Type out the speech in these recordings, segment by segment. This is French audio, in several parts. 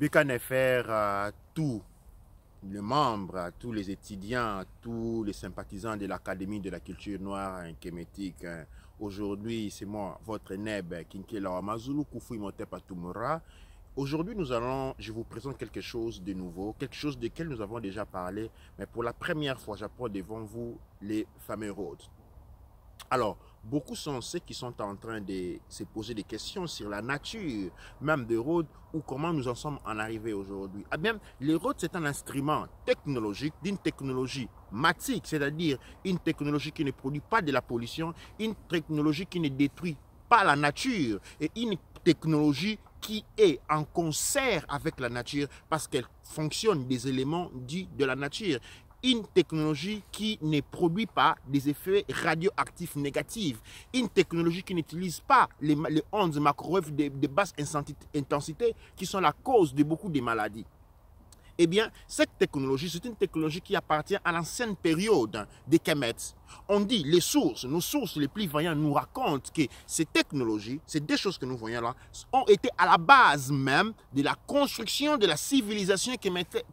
Bukanefer tous les membres, à tous les étudiants, à tous les sympathisants de l'Académie de la culture noire et kémétique. Hein. Aujourd'hui, c'est moi, votre Neb, hein, Kinkela Mazulu Kufu Aujourd'hui, nous allons, je vous présente quelque chose de nouveau, quelque chose de quel nous avons déjà parlé, mais pour la première fois, j'apporte devant vous les fameux roads. Alors, Beaucoup sont ceux qui sont en train de se poser des questions sur la nature même de Rhodes ou comment nous en sommes en arrivés aujourd'hui. Eh bien, les c'est un instrument technologique d'une technologie matique, c'est-à-dire une technologie qui ne produit pas de la pollution, une technologie qui ne détruit pas la nature et une technologie qui est en concert avec la nature parce qu'elle fonctionne des éléments dits de la nature une technologie qui ne produit pas des effets radioactifs négatifs, une technologie qui n'utilise pas les, ondes macro de, de basse intensité qui sont la cause de beaucoup de maladies. Eh bien, cette technologie, c'est une technologie qui appartient à l'ancienne période des Kemet. On dit, les sources, nos sources les plus voyantes nous racontent que ces technologies, ces deux choses que nous voyons là, ont été à la base même de la construction de la civilisation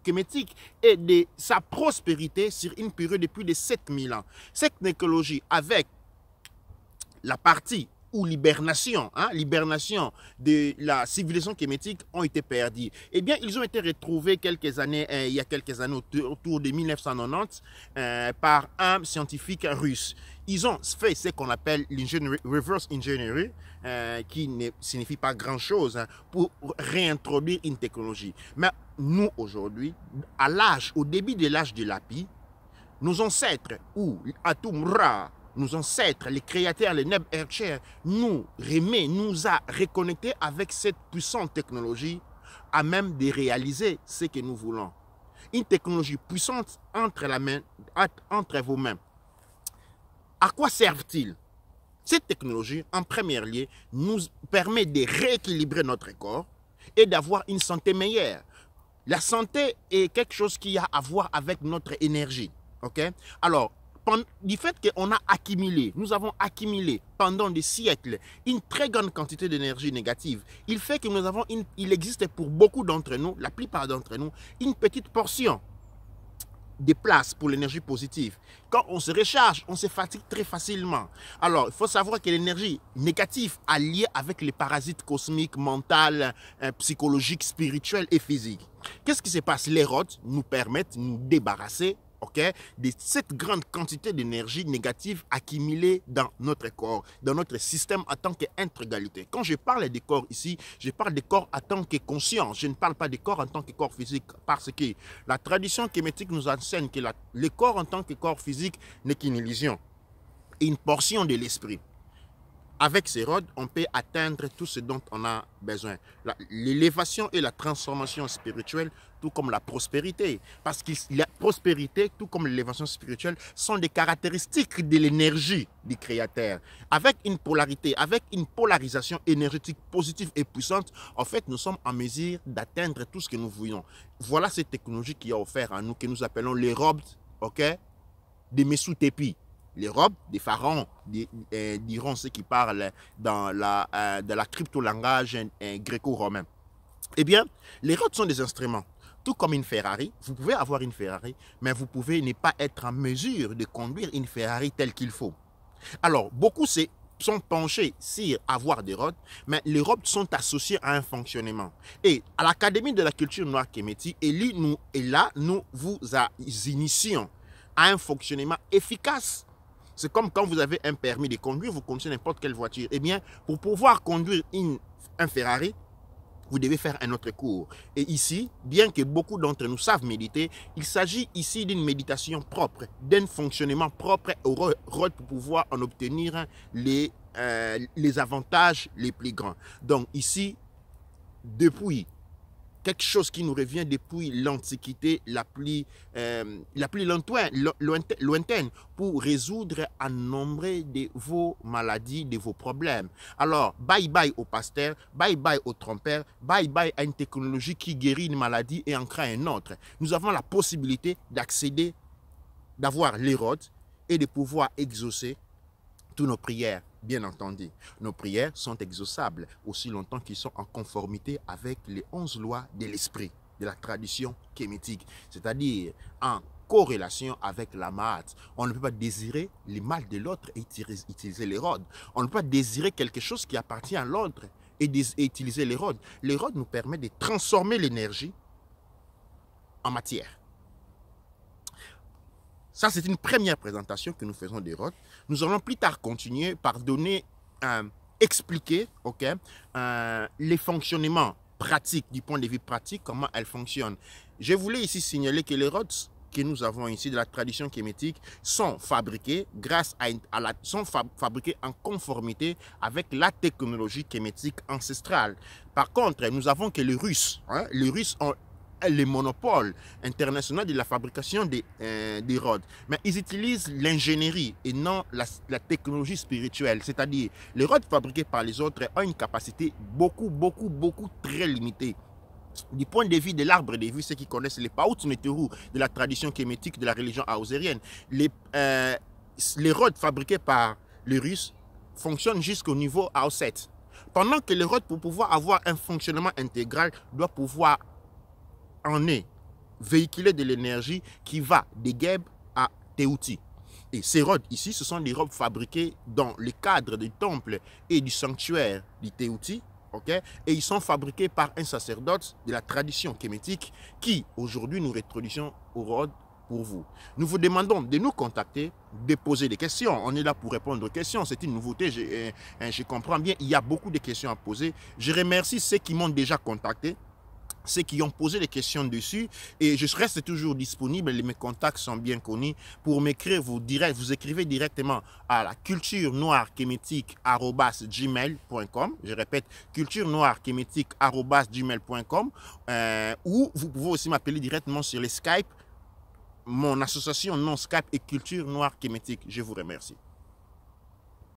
kémétique et de sa prospérité sur une période de plus de 7000 ans. Cette technologie, avec la partie ou l'hibernation, hein, libération de la civilisation kémétique ont été perdus. Eh bien, ils ont été retrouvés quelques années, euh, il y a quelques années, autour de 1990, euh, par un scientifique russe. Ils ont fait ce qu'on appelle l'ingénierie reverse engineering, euh, qui ne signifie pas grand-chose, hein, pour réintroduire une technologie. Mais nous, aujourd'hui, à l'âge, au début de l'âge de l'API, nos ancêtres, ou Atumra, nos ancêtres, les créateurs, les Neb Hercher, nous remet, nous a reconnectés avec cette puissante technologie à même de réaliser ce que nous voulons. Une technologie puissante entre, la main, entre vos mains. À quoi servent-ils Cette technologie, en premier lieu, nous permet de rééquilibrer notre corps et d'avoir une santé meilleure. La santé est quelque chose qui a à voir avec notre énergie. ok Alors, du fait qu'on a accumulé, nous avons accumulé pendant des siècles une très grande quantité d'énergie négative, il fait que nous avons, une, il existe pour beaucoup d'entre nous, la plupart d'entre nous, une petite portion des places pour l'énergie positive. Quand on se recharge, on se fatigue très facilement. Alors, il faut savoir que l'énergie négative alliée avec les parasites cosmiques, mentales, euh, psychologiques, spirituels et physiques. Qu'est-ce qui se passe Les rots nous permettent de nous débarrasser ok, de cette grande quantité d'énergie négative accumulée dans notre corps, dans notre système en tant qu'intégralité. Quand je parle des corps ici, je parle des corps en tant que conscience. Je ne parle pas des corps en tant que corps physique parce que la tradition kémétique nous enseigne que le corps en tant que corps physique n'est qu'une illusion, une portion de l'esprit. Avec ces robes, on peut atteindre tout ce dont on a besoin. L'élévation et la transformation spirituelle, tout comme la prospérité. Parce que la prospérité, tout comme l'élévation spirituelle, sont des caractéristiques de l'énergie du Créateur. Avec une polarité, avec une polarisation énergétique positive et puissante, en fait, nous sommes en mesure d'atteindre tout ce que nous voulons. Voilà cette technologie qui a offert à nous, que nous appelons les robes, ok, de Tepi. Les robes des pharaons eh, diront ceux qui parlent dans la, eh, de la crypto-langage eh, gréco-romain. Eh bien, les robes sont des instruments. Tout comme une Ferrari, vous pouvez avoir une Ferrari, mais vous pouvez ne pas être en mesure de conduire une Ferrari telle qu'il faut. Alors, beaucoup sont penchés sur avoir des robes, mais les robes sont associées à un fonctionnement. Et à l'Académie de la culture noire Kéméti, Eli nous, et là, nous vous initions à un fonctionnement efficace c'est comme quand vous avez un permis de conduire, vous conduisez n'importe quelle voiture. Eh bien, pour pouvoir conduire une, un Ferrari, vous devez faire un autre cours. Et ici, bien que beaucoup d'entre nous savent méditer, il s'agit ici d'une méditation propre, d'un fonctionnement propre au road pour pouvoir en obtenir les, euh, les avantages les plus grands. Donc ici, depuis quelque chose qui nous revient depuis l'Antiquité la plus, euh, la lointaine, pour résoudre un nombre de vos maladies, de vos problèmes. Alors, bye bye au pasteur, bye bye au trompeur, bye bye à une technologie qui guérit une maladie et en crée une autre. Nous avons la possibilité d'accéder, d'avoir l'érode et de pouvoir exaucer toutes nos prières, bien entendu. Nos prières sont exauçables aussi longtemps qu'ils sont en conformité avec les onze lois de l'esprit, de la tradition kémétique. c'est-à-dire en corrélation avec la maths. On ne peut pas désirer le mal de l'autre et utiliser l'érode. On ne peut pas désirer quelque chose qui appartient à l'autre et, utiliser l'érode. L'érode nous permet de transformer l'énergie en matière. Ça, c'est une première présentation que nous faisons des routes. Nous allons plus tard continuer par donner, euh, expliquer ok, euh, les fonctionnements pratiques, du point de vue pratique, comment elles fonctionnent. Je voulais ici signaler que les rots que nous avons ici de la tradition kémétique sont fabriqués grâce à, la, sont fabriqués en conformité avec la technologie kémétique ancestrale. Par contre, nous avons que les Russes, hein, les Russes ont les monopoles internationaux de la fabrication des, euh, des rods. Mais ils utilisent l'ingénierie et non la, la technologie spirituelle. C'est-à-dire, les rods fabriqués par les autres ont une capacité beaucoup, beaucoup, beaucoup très limitée du point de vue de l'arbre des vues, ceux qui connaissent les paouts de la tradition kémétique de la religion hausérienne, les, euh, les rods fabriqués par les Russes fonctionnent jusqu'au niveau A7. Pendant que les rods, pour pouvoir avoir un fonctionnement intégral, doivent pouvoir en est véhiculé de l'énergie qui va des Geb à Théouti. Et ces robes ici, ce sont des robes fabriquées dans le cadre du temple et du sanctuaire du Théouti. ok Et ils sont fabriqués par un sacerdote de la tradition kémétique qui, aujourd'hui, nous rétroduisons aux robes pour vous. Nous vous demandons de nous contacter, de poser des questions. On est là pour répondre aux questions. C'est une nouveauté, je, euh, hein, je comprends bien. Il y a beaucoup de questions à poser. Je remercie ceux qui m'ont déjà contacté ceux qui ont posé des questions dessus et je reste toujours disponible. Mes contacts sont bien connus pour m'écrire. Vous direct, vous écrivez directement à la culture noire gmail.com. Je répète, culture noire gmail.com euh, ou vous pouvez aussi m'appeler directement sur les Skype. Mon association non Skype et culture noire chémétique. Je vous remercie.